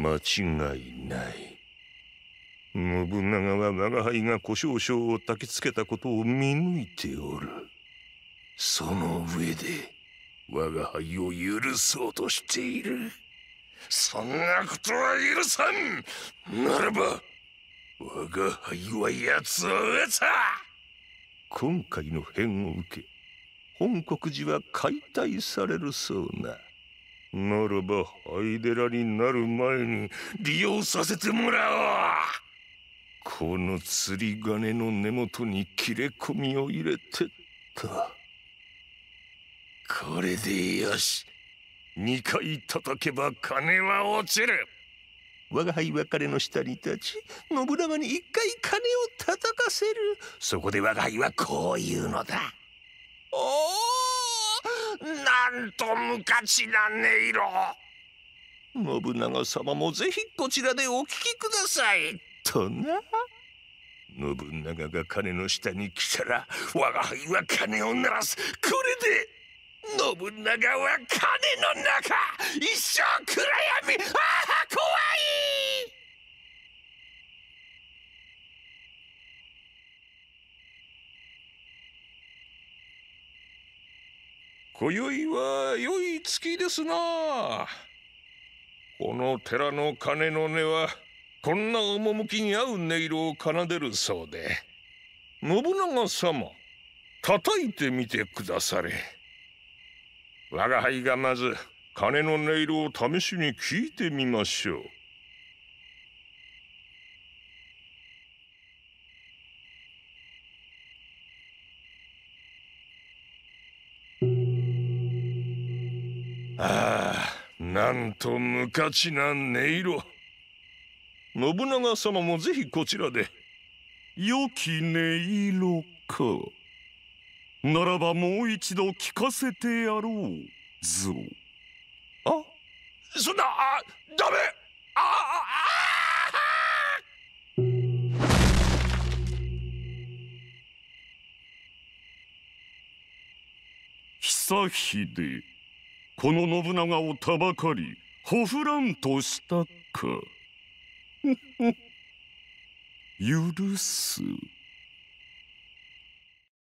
間違いない信長は我輩が小少将を焚きつけたことを見抜いておるその上で我輩を許そうとしているそんなことは許さんならば我輩は奴を撃た今回の変を受け本国寺は解体されるそうな。ならばハイデラになる前に利用させてもらおうこの釣り鐘の根元に切れ込みを入れてとこれでよし2回叩けば金は落ちる我が輩は彼の下に立ち信長に1回金を叩かせるそこで我が輩はこう言うのだおおなんと無価値な音色信長様もぜひこちらでお聞きくださいとな信長が金の下に来たら我が輩は金を鳴らすこれで信長は金の中一生暗闇ああ怖い今宵は良い月ですなこの寺の鐘の音はこんな趣に合う音色を奏でるそうで信長様叩いてみてくだされ我が輩がまず鐘の音色を試しに聞いてみましょう。ああなんと無価値な音色信長様もぜひこちらで良き音色かならばもう一度聞かせてやろうぞあそんなあダメあああ久秀この信長をたばかりほふらんとしたか 許す。